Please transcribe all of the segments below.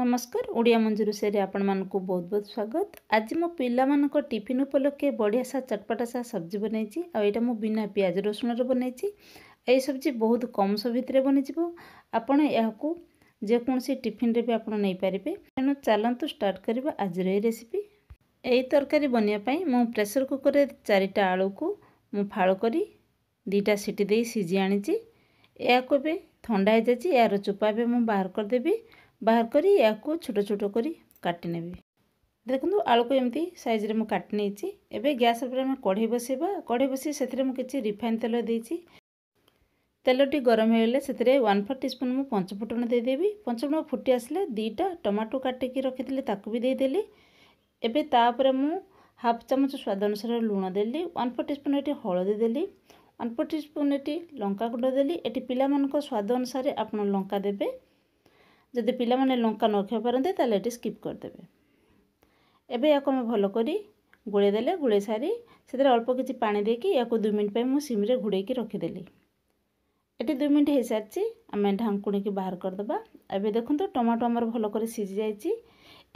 ନମସ୍କାର ଓଡ଼ିଆ ମଞ୍ଜି ରୋଷେଇରେ ଆପଣମାନଙ୍କୁ ବହୁତ ବହୁତ ସ୍ୱାଗତ ଆଜି ମୁଁ ପିଲାମାନଙ୍କ ଟିଫିନ୍ ଉପଲକ୍ଷେ ବଢ଼ିଆ ସା ଚଟପଟା ସା ସବ୍ଜି ବନେଇଛି ଆଉ ଏଇଟା ମୁଁ ବିନା ପିଆଜ ରସୁଣର ବନେଇଛି ଏହି ସବ୍ଜି ବହୁତ କମ୍ ସବୁ ଭିତରେ ବନିଯିବ ଆପଣ ଏହାକୁ ଯେକୌଣସି ଟିଫିନ୍ରେ ବି ଆପଣ ନେଇପାରିବେ ତେଣୁ ଚାଲନ୍ତୁ ଷ୍ଟାର୍ଟ କରିବା ଆଜିର ଏହି ରେସିପି ଏହି ତରକାରୀ ବନେଇବା ପାଇଁ ମୁଁ ପ୍ରେସର୍ କୁକର୍ରେ ଚାରିଟା ଆଳୁକୁ ମୁଁ ଫାଳ କରି ଦୁଇଟା ସିଟି ଦେଇ ସିଝି ଆଣିଛି ଏହାକୁ ଏବେ ଥଣ୍ଡା ହୋଇଯାଇଛି ଏହାର ଚୋପା ଏବେ ମୁଁ ବାହାର କରିଦେବି ବାହାର କରି ଏହାକୁ ଛୋଟ ଛୋଟ କରି କାଟିନେବି ଦେଖନ୍ତୁ ଆଳୁକୁ ଏମିତି ସାଇଜ୍ରେ ମୁଁ କାଟି ନେଇଛି ଏବେ ଗ୍ୟାସ୍ ଉପରେ ଆମେ କଢ଼େଇ ବସାଇବା କଢ଼େଇ ବସି ସେଥିରେ ମୁଁ କିଛି ରିଫାଇନ୍ ତେଲ ଦେଇଛି ତେଲଟି ଗରମ ହେଇଗଲେ ସେଥିରେ ୱାନ୍ ଫୋର୍ ଟିସ୍ପୁନ୍ ମୁଁ ପଞ୍ଚଫୁଟଣ ଦେଇଦେବି ପଞ୍ଚଫୁଟଣ ଫୁଟି ଆସିଲେ ଦୁଇଟା ଟମାଟୋ କାଟିକି ରଖିଥିଲି ତାକୁ ବି ଦେଇଦେଲି ଏବେ ତା'ପରେ ମୁଁ ହାଫ୍ ଚାମଚ ସ୍ୱାଦ ଅନୁସାରେ ଲୁଣ ଦେଲି ୱାନ୍ ଫୋର୍ ଟିସ୍ପୁନ୍ ଏଠି ହଳଦୀ ଦେଲି ୱାନ୍ ଫୋର୍ ଟିସ୍ପୁନ୍ ଏଠି ଲଙ୍କା ଗୁଣ୍ଡ ଦେଲି ଏଠି ପିଲାମାନଙ୍କ ସ୍ୱାଦ ଅନୁସାରେ ଆପଣ ଲଙ୍କା ଦେବେ ଯଦି ପିଲାମାନେ ଲଙ୍କା ନ ଖାଇପାରନ୍ତି ତାହେଲେ ଏଠି ସ୍କିପ୍ କରିଦେବେ ଏବେ ୟାକୁ ଆମେ ଭଲ କରି ଗୋଳେଇ ଦେଲେ ଗୋଳେଇ ସାରି ସେଥିରେ ଅଳ୍ପ କିଛି ପାଣି ଦେଇକି ୟାକୁ ଦୁଇ ମିନିଟ୍ ପାଇଁ ମୁଁ ସିମ୍ରେ ଘୋଡ଼େଇକି ରଖିଦେଲି ଏଠି ଦୁଇ ମିନିଟ୍ ହୋଇସାରିଛି ଆମେ ଢାଙ୍କୁଣିକି ବାହାର କରିଦେବା ଏବେ ଦେଖନ୍ତୁ ଟମାଟୋ ଆମର ଭଲ କରି ସିଝି ଯାଇଛି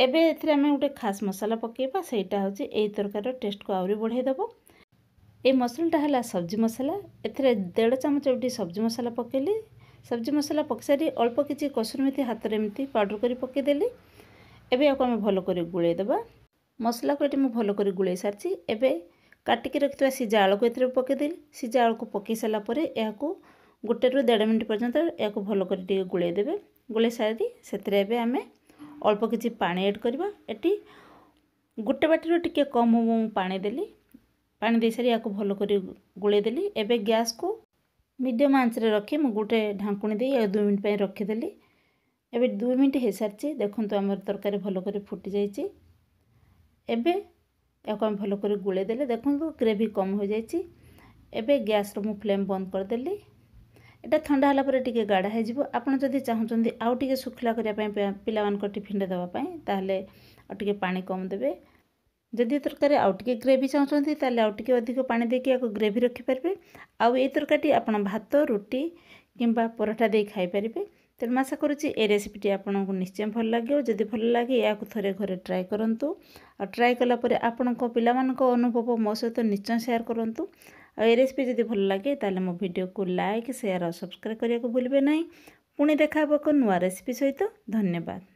ଏବେ ଏଥିରେ ଆମେ ଗୋଟେ ଖାସ୍ ମସଲା ପକାଇବା ସେଇଟା ହେଉଛି ଏହି ତରକାରୀର ଟେଷ୍ଟକୁ ଆହୁରି ବଢ଼େଇଦେବ ଏ ମସଲାଟା ହେଲା ସବ୍ଜି ମସଲା ଏଥିରେ ଦେଢ଼ ଚାମଚ ଏଠି ସବ୍ଜି ମସଲା ପକାଇଲି সবজি মশলা সারি অল্প কিছু কষুর মেথি হাতের এমতি পাউডর করে পকাইদেলি এবে ইয়াকে আমি ভালো করে গুলাই দেবা মশলা এটি মু ভালো করে গুলাই সারি এবে কাটিকি রাখি সিজা আলু এতে পকাইদেলি সিজা আলু পকাই সারা পরে এখন গোটে রু দেড় মিনিট পর্যন্ত ইয়াকে ভালো করে টিকি গুলাই দেবে গুলাই সারি সেতরে এবে আমি অল্প কিছু পা এড করা এটি গোটে বাটি টিকি কম দেলি পাঁচ দিয়ে সারি ইয়াকে ভালো করে গুলাই দেলি এবে গ্যাস কু ମିଡ଼ିୟମ୍ ଆଞ୍ଚରେ ରଖି ମୁଁ ଗୋଟେ ଢାଙ୍କୁଣି ଦେଇ ଆଉ ଦୁଇ ମିନିଟ୍ ପାଇଁ ରଖିଦେଲି ଏବେ ଦୁଇ ମିନିଟ୍ ହୋଇସାରିଛି ଦେଖନ୍ତୁ ଆମର ତରକାରୀ ଭଲ କରି ଫୁଟିଯାଇଛି ଏବେ ଏହାକୁ ଆମେ ଭଲ କରି ଗୋଳେଇ ଦେଲେ ଦେଖନ୍ତୁ ଗ୍ରେଭି କମ୍ ହୋଇଯାଇଛି ଏବେ ଗ୍ୟାସ୍ର ମୁଁ ଫ୍ଲେମ୍ ବନ୍ଦ କରିଦେଲି ଏଇଟା ଥଣ୍ଡା ହେଲା ପରେ হল ଗାଢ଼ା টিকি ଆପଣ ଯଦି ଚାହୁଁଛନ୍ତି ଆଉ যদি ଶୁଖିଲା କରିବା ପାଇଁ ପିଲାମାନଙ୍କ করা ଦେବା ପାଇଁ ତାହେଲେ ଆଉ টিকি ପାଣି କମ୍ ଦେବେ ଯଦି ଏ ତରକାରୀ ଆଉ ଟିକିଏ ଗ୍ରେଭି ଚାହୁଁଛନ୍ତି ତାହେଲେ ଆଉ ଟିକିଏ ଅଧିକ ପାଣି ଦେଇକି ଆକୁ ଗ୍ରେଭି ରଖିପାରିବେ ଆଉ ଏ ତରକାରୀଟି ଆପଣ ଭାତ ରୁଟି କିମ୍ବା ପରଠା ଦେଇ ଖାଇପାରିବେ ତେଣୁ ମୁଁ ଆଶା କରୁଛି ଏ ରେସିପିଟି ଆପଣଙ୍କୁ ନିଶ୍ଚୟ ଭଲ ଲାଗିବ ଯଦି ଭଲ ଲାଗେ ଏହାକୁ ଥରେ ଘରେ ଟ୍ରାଏ କରନ୍ତୁ ଆଉ ଟ୍ରାଏ କଲା ପରେ ଆପଣଙ୍କ ପିଲାମାନଙ୍କ ଅନୁଭବ ମୋ ସହିତ ନିଶ୍ଚୟ ସେୟାର କରନ୍ତୁ ଆଉ ଏ ରେସିପି ଯଦି ଭଲ ଲାଗେ ତାହେଲେ ମୋ ଭିଡ଼ିଓକୁ ଲାଇକ୍ ସେୟାର ଆଉ ସବସ୍କ୍ରାଇବ୍ କରିବାକୁ ଭୁଲିବେ ନାହିଁ ପୁଣି ଦେଖା ହେବ ଏକ ନୂଆ ରେସିପି ସହିତ ଧନ୍ୟବାଦ